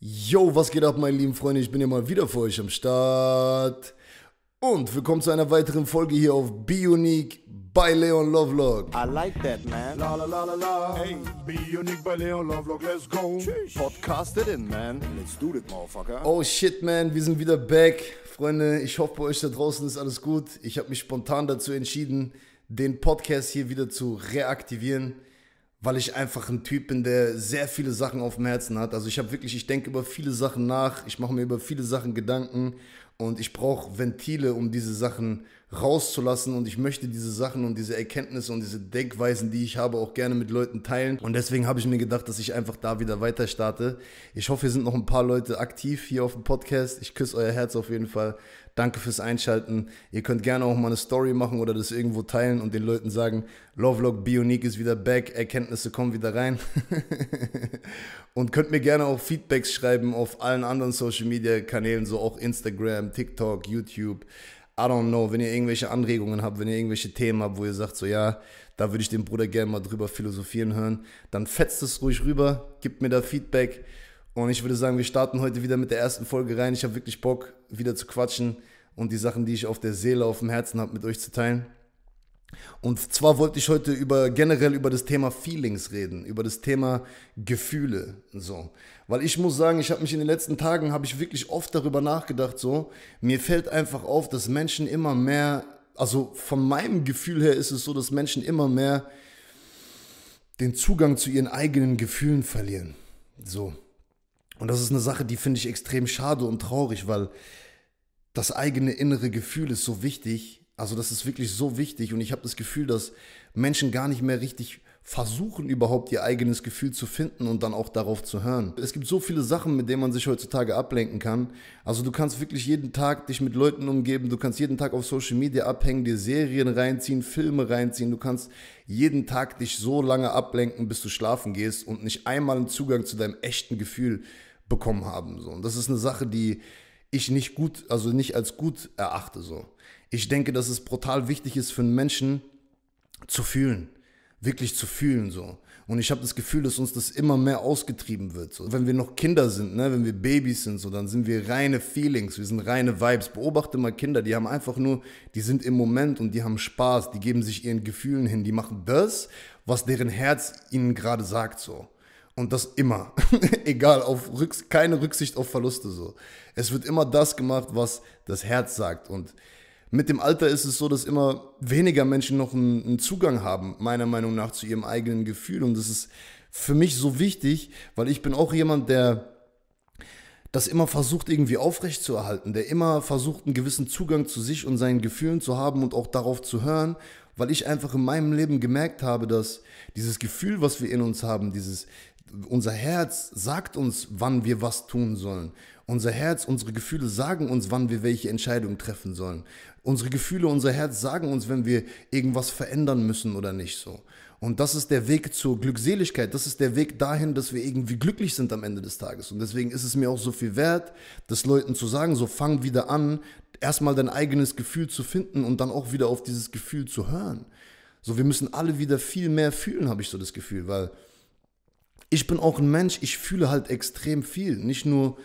Yo, was geht ab, meine lieben Freunde? Ich bin hier mal wieder für euch am Start. Und willkommen zu einer weiteren Folge hier auf Be Unique bei Leon Lovelock. I like that, man. La la la la la. Hey, Be Unique bei Leon Lovelock, let's go. Tschüss. it in, man. Let's do it, motherfucker. Oh shit, man, wir sind wieder back. Freunde, ich hoffe, bei euch da draußen ist alles gut. Ich habe mich spontan dazu entschieden, den Podcast hier wieder zu reaktivieren weil ich einfach ein Typ bin, der sehr viele Sachen auf dem Herzen hat. Also ich habe wirklich, ich denke über viele Sachen nach, ich mache mir über viele Sachen Gedanken und ich brauche Ventile, um diese Sachen rauszulassen. Und ich möchte diese Sachen und diese Erkenntnisse und diese Denkweisen, die ich habe, auch gerne mit Leuten teilen. Und deswegen habe ich mir gedacht, dass ich einfach da wieder weiter starte. Ich hoffe, hier sind noch ein paar Leute aktiv hier auf dem Podcast. Ich küsse euer Herz auf jeden Fall. Danke fürs Einschalten. Ihr könnt gerne auch mal eine Story machen oder das irgendwo teilen und den Leuten sagen, Lovelock Bionique ist wieder back, Erkenntnisse kommen wieder rein. und könnt mir gerne auch Feedbacks schreiben auf allen anderen Social Media Kanälen, so auch Instagram, TikTok, YouTube. I don't know, wenn ihr irgendwelche Anregungen habt, wenn ihr irgendwelche Themen habt, wo ihr sagt, so ja, da würde ich den Bruder gerne mal drüber philosophieren hören, dann fetzt es ruhig rüber, gebt mir da Feedback. Und ich würde sagen, wir starten heute wieder mit der ersten Folge rein. Ich habe wirklich Bock, wieder zu quatschen und die Sachen, die ich auf der Seele, auf dem Herzen habe, mit euch zu teilen. Und zwar wollte ich heute über generell über das Thema Feelings reden, über das Thema Gefühle so, weil ich muss sagen, ich habe mich in den letzten Tagen ich wirklich oft darüber nachgedacht so, mir fällt einfach auf, dass Menschen immer mehr, also von meinem Gefühl her ist es so, dass Menschen immer mehr den Zugang zu ihren eigenen Gefühlen verlieren. So. Und das ist eine Sache, die finde ich extrem schade und traurig, weil das eigene innere Gefühl ist so wichtig also das ist wirklich so wichtig und ich habe das Gefühl, dass Menschen gar nicht mehr richtig versuchen überhaupt ihr eigenes Gefühl zu finden und dann auch darauf zu hören. Es gibt so viele Sachen, mit denen man sich heutzutage ablenken kann. Also du kannst wirklich jeden Tag dich mit Leuten umgeben, du kannst jeden Tag auf Social Media abhängen, dir Serien reinziehen, Filme reinziehen, du kannst jeden Tag dich so lange ablenken, bis du schlafen gehst und nicht einmal einen Zugang zu deinem echten Gefühl bekommen haben. So. Und das ist eine Sache, die ich nicht gut, also nicht als gut erachte so. Ich denke, dass es brutal wichtig ist für einen Menschen zu fühlen, wirklich zu fühlen so. Und ich habe das Gefühl, dass uns das immer mehr ausgetrieben wird. So. Wenn wir noch Kinder sind, ne? wenn wir Babys sind, so, dann sind wir reine Feelings, wir sind reine Vibes. Beobachte mal Kinder, die haben einfach nur, die sind im Moment und die haben Spaß, die geben sich ihren Gefühlen hin, die machen das, was deren Herz ihnen gerade sagt so. Und das immer. Egal, auf Rücks keine Rücksicht auf Verluste so. Es wird immer das gemacht, was das Herz sagt. Und mit dem Alter ist es so, dass immer weniger Menschen noch einen, Zugang haben, meiner Meinung nach, zu ihrem eigenen Gefühl. Und das ist für mich so wichtig, weil ich bin auch jemand, der das immer versucht irgendwie aufrechtzuerhalten, der immer versucht, einen gewissen Zugang zu sich und seinen Gefühlen zu haben und auch darauf zu hören, weil ich einfach in meinem Leben gemerkt habe, dass dieses Gefühl, was wir in uns haben, dieses unser Herz sagt uns, wann wir was tun sollen. Unser Herz, unsere Gefühle sagen uns, wann wir welche Entscheidung treffen sollen. Unsere Gefühle, unser Herz sagen uns, wenn wir irgendwas verändern müssen oder nicht so. Und das ist der Weg zur Glückseligkeit. Das ist der Weg dahin, dass wir irgendwie glücklich sind am Ende des Tages. Und deswegen ist es mir auch so viel wert, das Leuten zu sagen, so fang wieder an, erstmal dein eigenes Gefühl zu finden und dann auch wieder auf dieses Gefühl zu hören. So, wir müssen alle wieder viel mehr fühlen, habe ich so das Gefühl, weil ich bin auch ein Mensch, ich fühle halt extrem viel. Nicht nur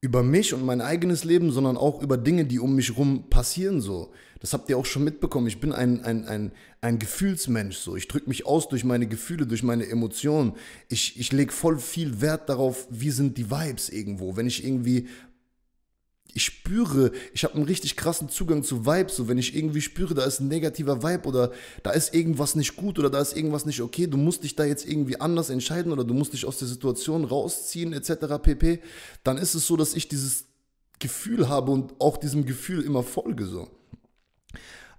über mich und mein eigenes Leben, sondern auch über Dinge, die um mich rum passieren so. Das habt ihr auch schon mitbekommen. Ich bin ein, ein, ein, ein Gefühlsmensch so. Ich drücke mich aus durch meine Gefühle, durch meine Emotionen. Ich, ich lege voll viel Wert darauf, wie sind die Vibes irgendwo. Wenn ich irgendwie ich spüre, ich habe einen richtig krassen Zugang zu Vibes. So, wenn ich irgendwie spüre, da ist ein negativer Vibe oder da ist irgendwas nicht gut oder da ist irgendwas nicht okay, du musst dich da jetzt irgendwie anders entscheiden oder du musst dich aus der Situation rausziehen, etc. pp, dann ist es so, dass ich dieses Gefühl habe und auch diesem Gefühl immer folge. So.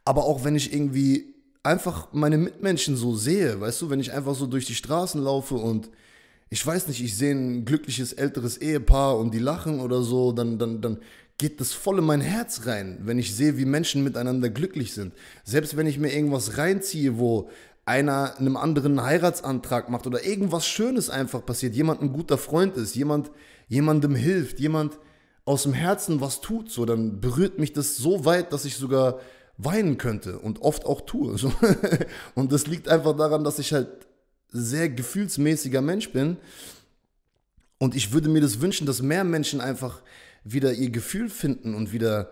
Aber auch wenn ich irgendwie einfach meine Mitmenschen so sehe, weißt du, wenn ich einfach so durch die Straßen laufe und ich weiß nicht, ich sehe ein glückliches älteres Ehepaar und die lachen oder so, dann, dann, dann geht das voll in mein Herz rein, wenn ich sehe, wie Menschen miteinander glücklich sind. Selbst wenn ich mir irgendwas reinziehe, wo einer einem anderen einen Heiratsantrag macht oder irgendwas Schönes einfach passiert, jemand ein guter Freund ist, jemand jemandem hilft, jemand aus dem Herzen was tut, so dann berührt mich das so weit, dass ich sogar weinen könnte und oft auch tue. So. und das liegt einfach daran, dass ich halt sehr gefühlsmäßiger Mensch bin. Und ich würde mir das wünschen, dass mehr Menschen einfach wieder ihr Gefühl finden und wieder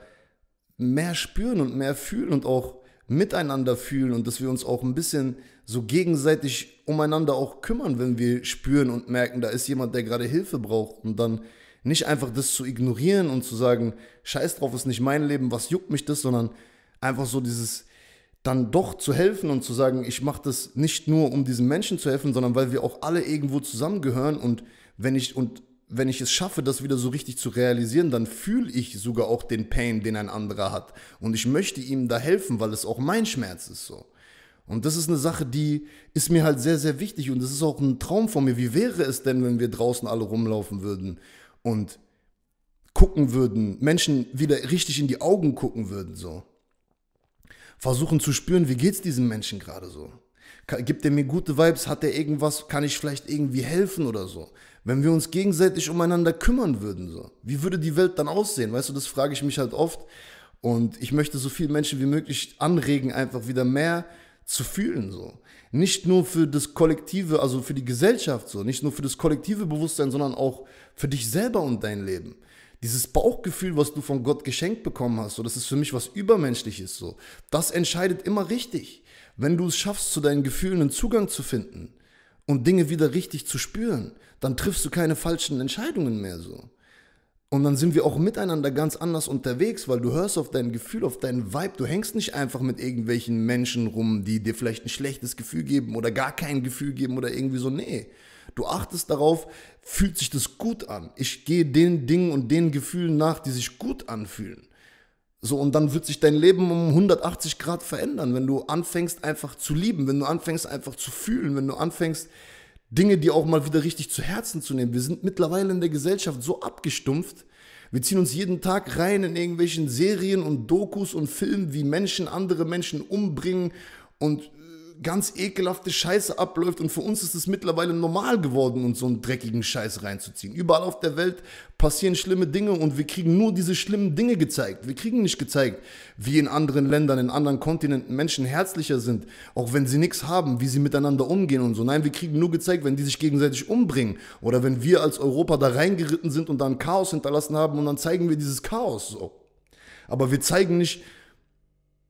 mehr spüren und mehr fühlen und auch miteinander fühlen und dass wir uns auch ein bisschen so gegenseitig umeinander auch kümmern, wenn wir spüren und merken, da ist jemand, der gerade Hilfe braucht und dann nicht einfach das zu ignorieren und zu sagen, scheiß drauf, ist nicht mein Leben, was juckt mich das, sondern einfach so dieses dann doch zu helfen und zu sagen, ich mache das nicht nur, um diesen Menschen zu helfen, sondern weil wir auch alle irgendwo zusammengehören und wenn ich und wenn ich es schaffe, das wieder so richtig zu realisieren, dann fühle ich sogar auch den Pain, den ein anderer hat und ich möchte ihm da helfen, weil es auch mein Schmerz ist so. Und das ist eine Sache, die ist mir halt sehr sehr wichtig und das ist auch ein Traum von mir. Wie wäre es denn, wenn wir draußen alle rumlaufen würden und gucken würden, Menschen wieder richtig in die Augen gucken würden so? versuchen zu spüren, wie geht's diesem Menschen gerade so? Gibt er mir gute Vibes? Hat er irgendwas? Kann ich vielleicht irgendwie helfen oder so? Wenn wir uns gegenseitig umeinander kümmern würden, so, wie würde die Welt dann aussehen? Weißt du, das frage ich mich halt oft. Und ich möchte so viele Menschen wie möglich anregen, einfach wieder mehr zu fühlen, so. Nicht nur für das Kollektive, also für die Gesellschaft, so. Nicht nur für das kollektive Bewusstsein, sondern auch für dich selber und dein Leben dieses Bauchgefühl, was du von Gott geschenkt bekommen hast, so das ist für mich was Übermenschliches so. Das entscheidet immer richtig, wenn du es schaffst, zu deinen Gefühlen einen Zugang zu finden und Dinge wieder richtig zu spüren, dann triffst du keine falschen Entscheidungen mehr so. Und dann sind wir auch miteinander ganz anders unterwegs, weil du hörst auf dein Gefühl, auf deinen Vibe. Du hängst nicht einfach mit irgendwelchen Menschen rum, die dir vielleicht ein schlechtes Gefühl geben oder gar kein Gefühl geben oder irgendwie so. Nee, Du achtest darauf, fühlt sich das gut an. Ich gehe den Dingen und den Gefühlen nach, die sich gut anfühlen. So, und dann wird sich dein Leben um 180 Grad verändern, wenn du anfängst einfach zu lieben, wenn du anfängst einfach zu fühlen, wenn du anfängst Dinge, die auch mal wieder richtig zu Herzen zu nehmen. Wir sind mittlerweile in der Gesellschaft so abgestumpft, wir ziehen uns jeden Tag rein in irgendwelchen Serien und Dokus und Filmen, wie Menschen andere Menschen umbringen und ganz ekelhafte Scheiße abläuft und für uns ist es mittlerweile normal geworden, uns so einen dreckigen Scheiß reinzuziehen. Überall auf der Welt passieren schlimme Dinge und wir kriegen nur diese schlimmen Dinge gezeigt. Wir kriegen nicht gezeigt, wie in anderen Ländern, in anderen Kontinenten Menschen herzlicher sind, auch wenn sie nichts haben, wie sie miteinander umgehen und so. Nein, wir kriegen nur gezeigt, wenn die sich gegenseitig umbringen oder wenn wir als Europa da reingeritten sind und dann Chaos hinterlassen haben und dann zeigen wir dieses Chaos so. Aber wir zeigen nicht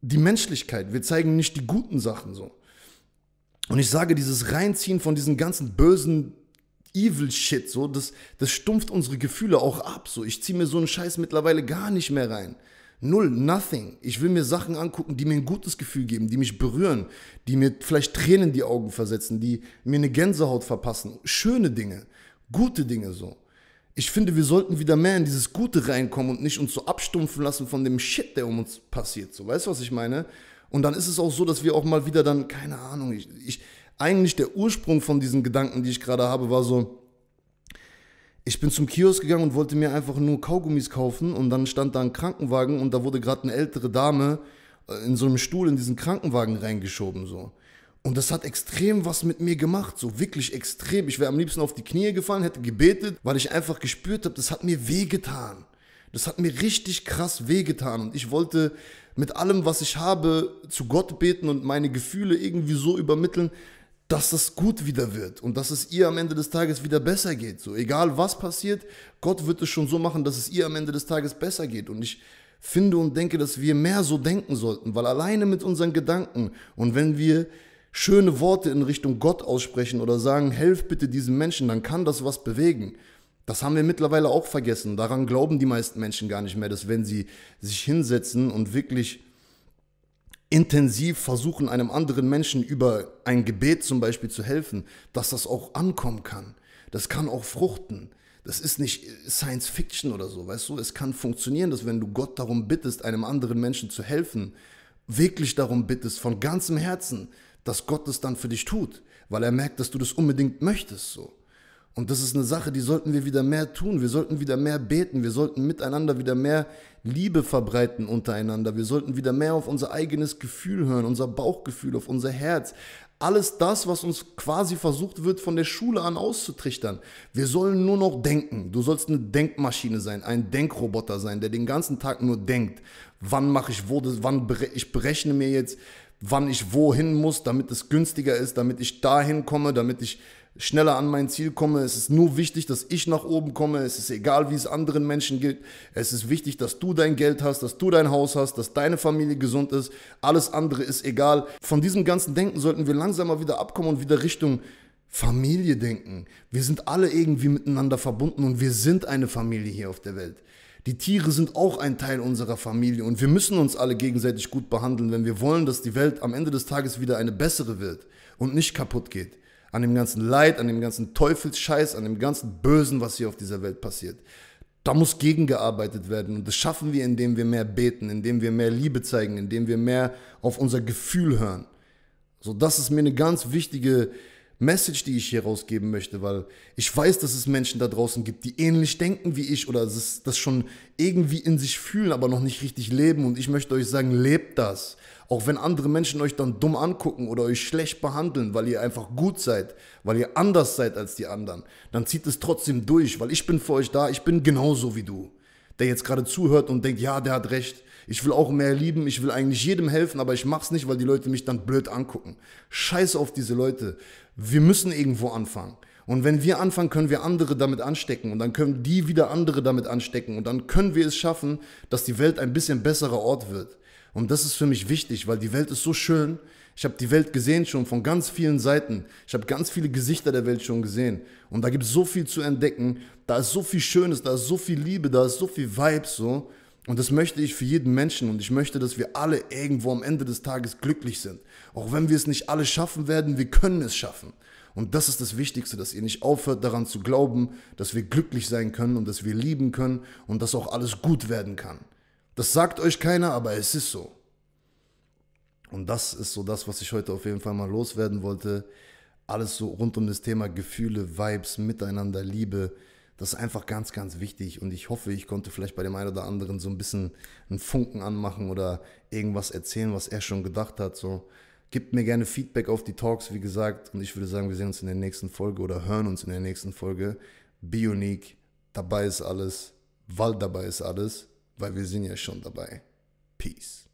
die Menschlichkeit, wir zeigen nicht die guten Sachen so. Und ich sage, dieses Reinziehen von diesen ganzen bösen Evil Shit, so, das, das stumpft unsere Gefühle auch ab. So, ich ziehe mir so einen Scheiß mittlerweile gar nicht mehr rein. Null, nothing. Ich will mir Sachen angucken, die mir ein gutes Gefühl geben, die mich berühren, die mir vielleicht Tränen in die Augen versetzen, die mir eine Gänsehaut verpassen. Schöne Dinge, gute Dinge so. Ich finde, wir sollten wieder mehr in dieses Gute reinkommen und nicht uns so abstumpfen lassen von dem Shit, der um uns passiert. So, weißt du, was ich meine? Und dann ist es auch so, dass wir auch mal wieder dann, keine Ahnung, ich, ich eigentlich der Ursprung von diesen Gedanken, die ich gerade habe, war so, ich bin zum Kiosk gegangen und wollte mir einfach nur Kaugummis kaufen und dann stand da ein Krankenwagen und da wurde gerade eine ältere Dame äh, in so einem Stuhl in diesen Krankenwagen reingeschoben so. Und das hat extrem was mit mir gemacht, so wirklich extrem. Ich wäre am liebsten auf die Knie gefallen, hätte gebetet, weil ich einfach gespürt habe, das hat mir wehgetan. Das hat mir richtig krass wehgetan und ich wollte mit allem, was ich habe, zu Gott beten und meine Gefühle irgendwie so übermitteln, dass das gut wieder wird und dass es ihr am Ende des Tages wieder besser geht. So egal was passiert, Gott wird es schon so machen, dass es ihr am Ende des Tages besser geht. Und ich finde und denke, dass wir mehr so denken sollten, weil alleine mit unseren Gedanken und wenn wir schöne Worte in Richtung Gott aussprechen oder sagen, helf bitte diesen Menschen, dann kann das was bewegen. Das haben wir mittlerweile auch vergessen. Daran glauben die meisten Menschen gar nicht mehr, dass wenn sie sich hinsetzen und wirklich intensiv versuchen, einem anderen Menschen über ein Gebet zum Beispiel zu helfen, dass das auch ankommen kann. Das kann auch fruchten. Das ist nicht Science Fiction oder so, weißt du? Es kann funktionieren, dass wenn du Gott darum bittest, einem anderen Menschen zu helfen, wirklich darum bittest, von ganzem Herzen, dass Gott es dann für dich tut, weil er merkt, dass du das unbedingt möchtest, so. Und das ist eine Sache, die sollten wir wieder mehr tun. Wir sollten wieder mehr beten. Wir sollten miteinander wieder mehr Liebe verbreiten untereinander. Wir sollten wieder mehr auf unser eigenes Gefühl hören, unser Bauchgefühl, auf unser Herz. Alles das, was uns quasi versucht wird, von der Schule an auszutrichtern. Wir sollen nur noch denken. Du sollst eine Denkmaschine sein, ein Denkroboter sein, der den ganzen Tag nur denkt. Wann mache ich wo, wann bere ich berechne mir jetzt, wann ich wohin muss, damit es günstiger ist, damit ich dahin komme, damit ich schneller an mein Ziel komme. Es ist nur wichtig, dass ich nach oben komme. Es ist egal, wie es anderen Menschen geht. Es ist wichtig, dass du dein Geld hast, dass du dein Haus hast, dass deine Familie gesund ist. Alles andere ist egal. Von diesem ganzen Denken sollten wir langsam mal wieder abkommen und wieder Richtung Familie denken. Wir sind alle irgendwie miteinander verbunden und wir sind eine Familie hier auf der Welt. Die Tiere sind auch ein Teil unserer Familie und wir müssen uns alle gegenseitig gut behandeln, wenn wir wollen, dass die Welt am Ende des Tages wieder eine bessere wird und nicht kaputt geht an dem ganzen Leid, an dem ganzen Teufelsscheiß, an dem ganzen Bösen, was hier auf dieser Welt passiert. Da muss gegengearbeitet werden. Und das schaffen wir, indem wir mehr beten, indem wir mehr Liebe zeigen, indem wir mehr auf unser Gefühl hören. So, das ist mir eine ganz wichtige Message, die ich hier rausgeben möchte, weil ich weiß, dass es Menschen da draußen gibt, die ähnlich denken wie ich oder das schon irgendwie in sich fühlen, aber noch nicht richtig leben. Und ich möchte euch sagen, lebt das. Auch wenn andere Menschen euch dann dumm angucken oder euch schlecht behandeln, weil ihr einfach gut seid, weil ihr anders seid als die anderen, dann zieht es trotzdem durch, weil ich bin für euch da, ich bin genauso wie du. Der jetzt gerade zuhört und denkt, ja, der hat recht. Ich will auch mehr lieben, ich will eigentlich jedem helfen, aber ich mach's nicht, weil die Leute mich dann blöd angucken. Scheiß auf diese Leute. Wir müssen irgendwo anfangen. Und wenn wir anfangen, können wir andere damit anstecken und dann können die wieder andere damit anstecken und dann können wir es schaffen, dass die Welt ein bisschen besserer Ort wird. Und das ist für mich wichtig, weil die Welt ist so schön. Ich habe die Welt gesehen schon von ganz vielen Seiten. Ich habe ganz viele Gesichter der Welt schon gesehen. Und da gibt es so viel zu entdecken. Da ist so viel Schönes, da ist so viel Liebe, da ist so viel Vibes so. Und das möchte ich für jeden Menschen und ich möchte, dass wir alle irgendwo am Ende des Tages glücklich sind. Auch wenn wir es nicht alle schaffen werden, wir können es schaffen. Und das ist das Wichtigste, dass ihr nicht aufhört daran zu glauben, dass wir glücklich sein können und dass wir lieben können und dass auch alles gut werden kann. Das sagt euch keiner, aber es ist so. Und das ist so das, was ich heute auf jeden Fall mal loswerden wollte. Alles so rund um das Thema Gefühle, Vibes, Miteinander, Liebe. Das ist einfach ganz, ganz wichtig und ich hoffe, ich konnte vielleicht bei dem einen oder anderen so ein bisschen einen Funken anmachen oder irgendwas erzählen, was er schon gedacht hat. So, gebt mir gerne Feedback auf die Talks, wie gesagt. Und ich würde sagen, wir sehen uns in der nächsten Folge oder hören uns in der nächsten Folge. Be unique, dabei ist alles, weil dabei ist alles, weil wir sind ja schon dabei. Peace.